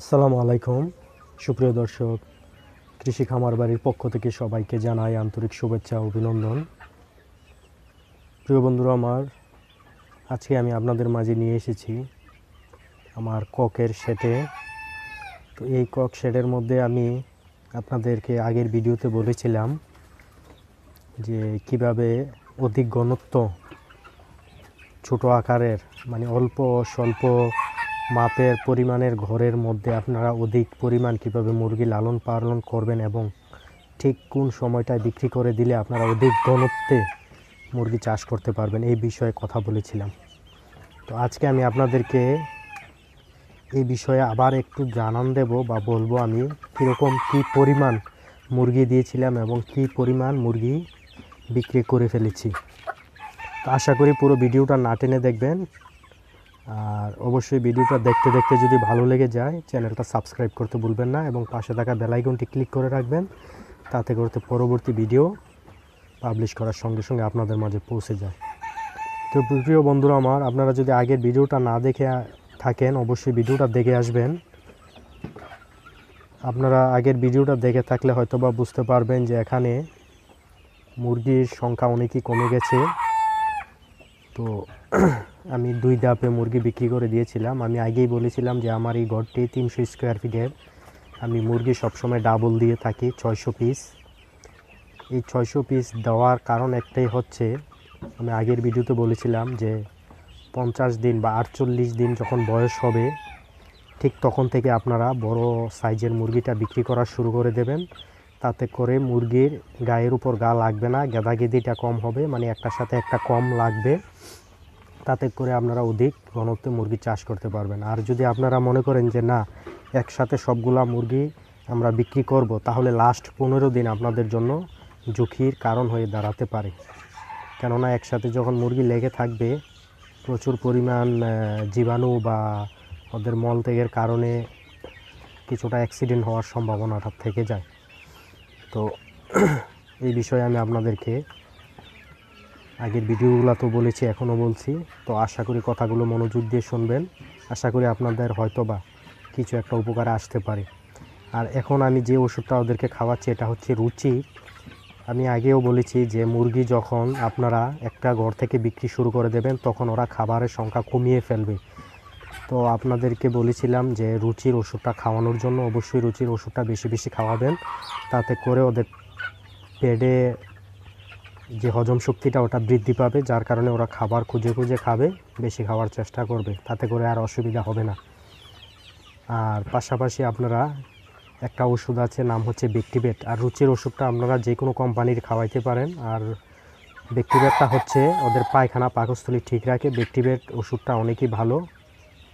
আসসালামু আলাইকুম সুপ্রিয় দর্শক কৃষি খামার বাড়ির পক্ষ থেকে সবাইকে জানাই আন্তরিক শুভেচ্ছা অভিনন্দন প্রিয় বন্ধুরা আমার আজকে আমি আপনাদের মাঝে নিয়ে এসেছি আমার ককের শেটে তো এই কক শেডের মধ্যে আমি আপনাদেরকে আগের ভিডিওতে বলেছিলাম যে কিভাবে অধিক ঘনত্ব ছোট আকারের মানে অল্প স্বল্প মাপের পরিমাণের ঘরের মধ্যে আপনারা অধিক পরিমাণ কিভাবে মুরগি লালন পালন করবেন এবং ঠিক কোন সময়টায় বিক্রি করে দিলে আপনারা অধিক ঘনত্বে মুরগি চাষ করতে পারবেন এই বিষয়ে কথা বলেছিলাম তো আজকে আমি আপনাদেরকে এই বিষয়ে আবার একটু জানান দেব বা বলবো আমি কীরকম কি পরিমাণ মুরগি দিয়েছিলাম এবং কি পরিমাণ মুরগি বিক্রি করে ফেলেছি তো আশা করি পুরো ভিডিওটা না টেনে দেখবেন আর অবশ্যই ভিডিওটা দেখতে দেখতে যদি ভালো লেগে যায় চ্যানেলটা সাবস্ক্রাইব করতে ভুলবেন না এবং পাশে থাকা বেলাইকনটি ক্লিক করে রাখবেন তাতে করতে পরবর্তী ভিডিও পাবলিশ করার সঙ্গে সঙ্গে আপনাদের মাঝে পৌঁছে যায় তো প্রিয় বন্ধুরা আমার আপনারা যদি আগের ভিডিওটা না দেখে থাকেন অবশ্যই ভিডিওটা দেখে আসবেন আপনারা আগের ভিডিওটা দেখে থাকলে হয়তো বা বুঝতে পারবেন যে এখানে মুরগির সংখ্যা অনেকই কমে গেছে তো আমি দুই ধাপে মুরগি বিক্রি করে দিয়েছিলাম আমি আগেই বলেছিলাম যে আমার এই ঘরটি তিনশো স্কোয়ার ফিটের আমি মুরগি সবসময় ডাবল দিয়ে থাকি ছয়শো পিস এই ছয়শো পিস দেওয়ার কারণ একটাই হচ্ছে আমি আগের ভিডিওতে বলেছিলাম যে পঞ্চাশ দিন বা আটচল্লিশ দিন যখন বয়স হবে ঠিক তখন থেকে আপনারা বড় সাইজের মুরগিটা বিক্রি করা শুরু করে দেবেন তাতে করে মুরগির গায়ের উপর গা লাগবে না গেদাগেদিটা কম হবে মানে একটার সাথে একটা কম লাগবে তাতে করে আপনারা অধিক ঘনত্বে মুরগি চাষ করতে পারবেন আর যদি আপনারা মনে করেন যে না একসাথে সবগুলা মুরগি আমরা বিক্রি করব তাহলে লাস্ট পনেরো দিন আপনাদের জন্য ঝুঁকির কারণ হয়ে দাঁড়াতে পারে কেননা একসাথে যখন মুরগি লেগে থাকবে প্রচুর পরিমাণ জীবাণু বা ওদের মলত্যাগের কারণে কিছুটা অ্যাক্সিডেন্ট হওয়ার সম্ভাবনাটা থেকে যায় তো এই বিষয়ে আমি আপনাদেরকে আগের ভিডিওগুলো তো বলেছি এখনও বলছি তো আশা করি কথাগুলো মনোযোগ দিয়ে শুনবেন আশা করি আপনাদের হয়তো বা কিছু একটা উপকার আসতে পারে আর এখন আমি যে ওষুধটা ওদেরকে খাওয়াচ্ছি এটা হচ্ছে রুচি আমি আগেও বলেছি যে মুরগি যখন আপনারা একটা ঘর থেকে বিক্রি শুরু করে দেবেন তখন ওরা খাবারের সংখ্যা কমিয়ে ফেলবে তো আপনাদেরকে বলেছিলাম যে রুচির ওষুধটা খাওয়ানোর জন্য অবশ্যই রুচির ওষুধটা বেশি বেশি খাওয়াবেন তাতে করে ওদের পেটে যে হজম শক্তিটা ওটা বৃদ্ধি পাবে যার কারণে ওরা খাবার খুঁজে খুঁজে খাবে বেশি খাওয়ার চেষ্টা করবে তাতে করে আর অসুবিধা হবে না আর পাশাপাশি আপনারা একটা ওষুধ আছে নাম হচ্ছে ব্যক্তিবেট আর রুচির ওষুধটা আপনারা যে কোনো কোম্পানির খাওয়াইতে পারেন আর ব্যক্তিবেটটা হচ্ছে ওদের পায়খানা পাকস্থলী ঠিক রাখে ব্যক্তিবেট ওষুধটা অনেকই ভালো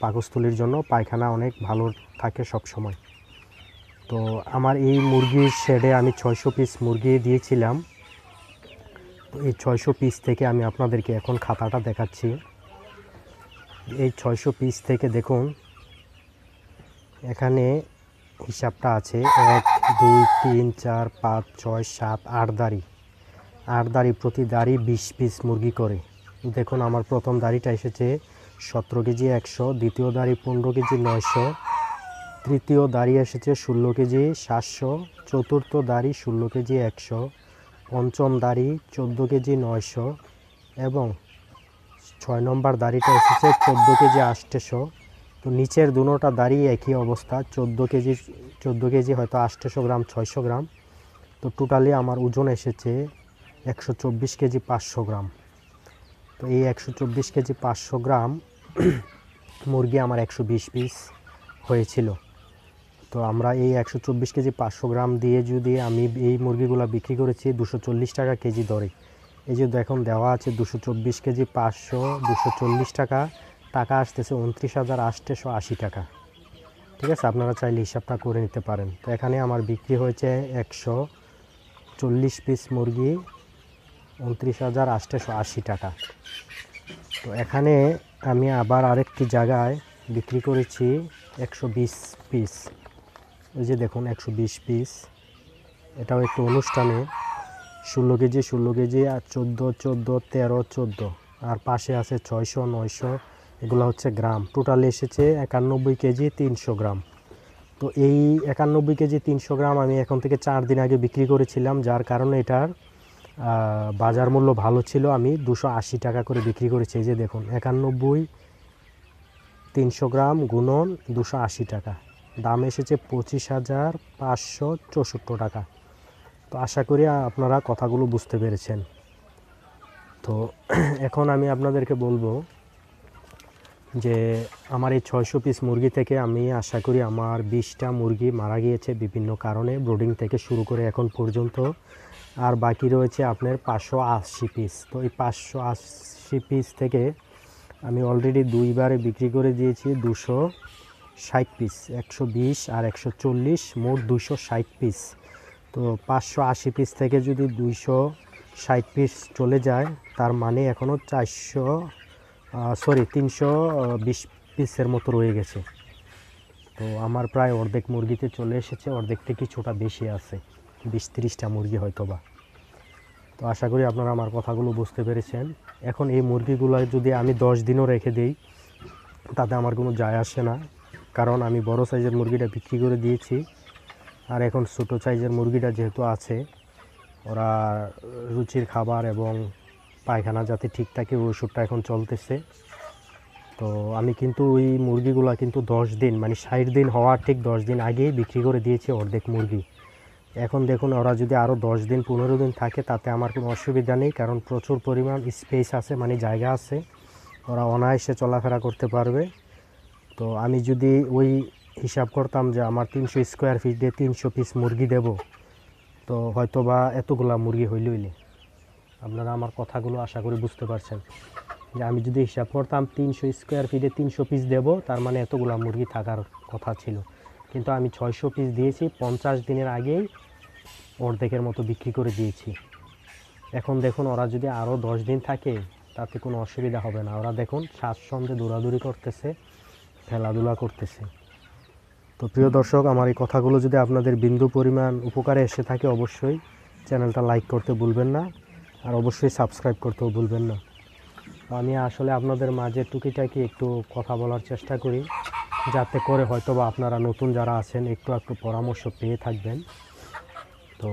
পাকস্থলীর জন্য পায়খানা অনেক ভালো থাকে সব সময় তো আমার এই মুরগির শেডে আমি ছয়শো পিস মুরগি দিয়েছিলাম এই ছয়শো পিস থেকে আমি আপনাদেরকে এখন খাতাটা দেখাচ্ছি এই ছয়শো পিস থেকে দেখুন এখানে হিসাবটা আছে এক দুই তিন চার পাঁচ ছয় সাত আট দাড়ি আট দাড়ি প্রতি দাড়ি বিশ পিস মুরগি করে দেখুন আমার প্রথম দাড়িটা এসেছে সতেরো কেজি একশো দ্বিতীয় দাড়ি পনেরো কেজি নয়শো তৃতীয় দাড়ি এসেছে ষোলো কেজি সাতশো চতুর্থ দাড়ি ষোলো কেজি একশো পঞ্চম দাড়ি চোদ্দো কেজি নয়শো এবং ছয় নম্বর দাড়িটা এসেছে চোদ্দো কেজি আষ্টশো তো নিচের দুনোটা দাড়ি একই অবস্থা চোদ্দো কেজি চোদ্দো কেজি হয়তো আষ্টশো গ্রাম ছয়শো গ্রাম তো টোটালি আমার ওজন এসেছে একশো চব্বিশ কেজি পাঁচশো গ্রাম তো এই একশো চব্বিশ কেজি পাঁচশো গ্রাম মুরগি আমার একশো বিশ পিস হয়েছিল তো আমরা এই একশো চব্বিশ কেজি পাঁচশো গ্রাম দিয়ে যদি আমি এই মুরগিগুলো বিক্রি করেছি দুশো চল্লিশ টাকা কেজি দরে এই যে দেখুন দেওয়া আছে দুশো চব্বিশ কেজি পাঁচশো দুশো চল্লিশ টাকা টাকা আসতেছে উনত্রিশ হাজার আটশো আশি টাকা ঠিক আছে আপনারা চাইলে হিসাবটা করে নিতে পারেন তো এখানে আমার বিক্রি হয়েছে একশো চল্লিশ পিস মুরগি উনত্রিশ হাজার আটশো আশি টাকা তো এখানে আমি আবার আরেকটি জায়গায় বিক্রি করেছি একশো বিশ পিস এই যে দেখুন একশো পিস এটাও একটু অনুষ্ঠানে ষোলো কেজি ষোলো কেজি আর চোদ্দো চোদ্দো তেরো চোদ্দো আর পাশে আছে ছয়শো নয়শো এগুলো হচ্ছে গ্রাম টোটাল এসেছে একানব্বই কেজি তিনশো গ্রাম তো এই একানব্বই কেজি তিনশো গ্রাম আমি এখন থেকে চার দিন আগে বিক্রি করেছিলাম যার কারণে এটার বাজার মূল্য ভালো ছিল আমি দুশো আশি টাকা করে বিক্রি করেছি এই যে দেখুন একানব্বই তিনশো গ্রাম গুণন দুশো আশি টাকা দাম এসেছে পঁচিশ হাজার পাঁচশো চৌষট্টি টাকা তো আশা করি আপনারা কথাগুলো বুঝতে পেরেছেন তো এখন আমি আপনাদেরকে বলবো যে আমার এই ছয়শো পিস মুরগি থেকে আমি আশা করি আমার বিশটা মুরগি মারা গিয়েছে বিভিন্ন কারণে ব্রোডিং থেকে শুরু করে এখন পর্যন্ত আর বাকি রয়েছে আপনার পাঁচশো আশি পিস তো এই পাঁচশো আশি পিস থেকে আমি অলরেডি দুইবারে বিক্রি করে দিয়েছি দুশো ষাট পিস একশো বিশ আর একশো চল্লিশ মোট দুশো ষাট পিস তো পাঁচশো আশি পিস থেকে যদি দুইশো ষাট পিস চলে যায় তার মানে এখনও চারশো সরি তিনশো বিশ পিসের মতো রয়ে গেছে তো আমার প্রায় অর্ধেক মুরগিতে চলে এসেছে অর্ধেক থেকে ছোটা বেশি আছে বিশ তিরিশটা মুরগি হয়তো বা তো আশা করি আপনারা আমার কথাগুলো বুঝতে পেরেছেন এখন এই মুরগিগুলো যদি আমি দশ দিনও রেখে দিই তাতে আমার কোনো যায় আসে না কারণ আমি বড় সাইজের মুরগিটা বিক্রি করে দিয়েছি আর এখন ছোটো সাইজের মুরগিটা যেহেতু আছে ওরা রুচির খাবার এবং পায়খানা যাতে ঠিক থাকে ওষুধটা এখন চলতেছে তো আমি কিন্তু ওই মুরগিগুলা কিন্তু দশ দিন মানে ষাট দিন হওয়ার ঠিক দশ দিন আগেই বিক্রি করে দিয়েছি অর্ধেক মুরগি এখন দেখুন ওরা যদি আরও দশ দিন পনেরো দিন থাকে তাতে আমার কোনো অসুবিধা নেই কারণ প্রচুর পরিমাণ স্পেস আছে মানে জায়গা আছে ওরা অনায়াসে চলাফেরা করতে পারবে তো আমি যদি ওই হিসাব করতাম যে আমার তিনশো স্কোয়ার ফিট দিয়ে তিনশো পিস মুরগি দেব তো হয়তো বা এতগুলা মুরগি হইলইলে আপনারা আমার কথাগুলো আশা করি বুঝতে পারছেন যে আমি যদি হিসাব করতাম তিনশো স্কোয়ার ফিটে তিনশো পিস দেব তার মানে এতগুলা মুরগি থাকার কথা ছিল কিন্তু আমি ছয়শো পিস দিয়েছি পঞ্চাশ দিনের আগেই অর্ধেকের মতো বিক্রি করে দিয়েছি এখন দেখুন ওরা যদি আরও দশ দিন থাকে তাতে কোনো অসুবিধা হবে না ওরা দেখুন সন্ধে দৌড়াদৌড়ি করতেছে খেলাধুলা করতেছে তো প্রিয় দর্শক আমার এই কথাগুলো যদি আপনাদের বিন্দু পরিমাণ উপকারে এসে থাকে অবশ্যই চ্যানেলটা লাইক করতে ভুলবেন না আর অবশ্যই সাবস্ক্রাইব করতেও ভুলবেন না আমি আসলে আপনাদের মাঝে টুকিটাকি একটু কথা বলার চেষ্টা করি যাতে করে হয়তো বা আপনারা নতুন যারা আছেন একটু একটু পরামর্শ পেয়ে থাকবেন তো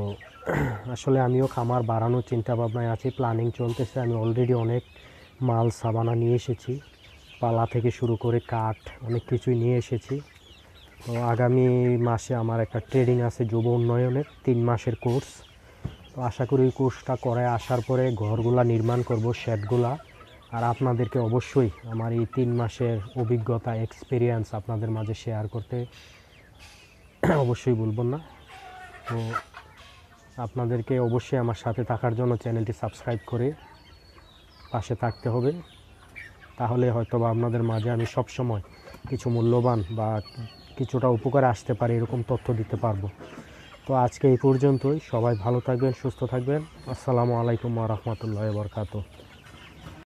আসলে আমিও খামার বাড়ানোর চিন্তাভাবনায় আছি প্ল্যানিং চলতেছে আমি অলরেডি অনেক মাল সাবানা নিয়ে এসেছি পালা থেকে শুরু করে কাঠ অনেক কিছুই নিয়ে এসেছি তো আগামী মাসে আমার একটা ট্রেনিং আছে যুব উন্নয়নের তিন মাসের কোর্স তো আশা করি ওই কোর্সটা করে আসার পরে ঘরগুলা নির্মাণ করব শেডগুলা আর আপনাদেরকে অবশ্যই আমার এই তিন মাসের অভিজ্ঞতা এক্সপিরিয়েন্স আপনাদের মাঝে শেয়ার করতে অবশ্যই বলবো না তো আপনাদেরকে অবশ্যই আমার সাথে থাকার জন্য চ্যানেলটি সাবস্ক্রাইব করে পাশে থাকতে হবে তাহলে হয়তো বা আপনাদের মাঝে আমি সবসময় কিছু মূল্যবান বা কিছুটা উপকার আসতে পারে এরকম তথ্য দিতে পারবো তো আজকে এই পর্যন্তই সবাই ভালো থাকবেন সুস্থ থাকবেন আসসালামু আলাইকুম রহমতুল্লাহ বরকাত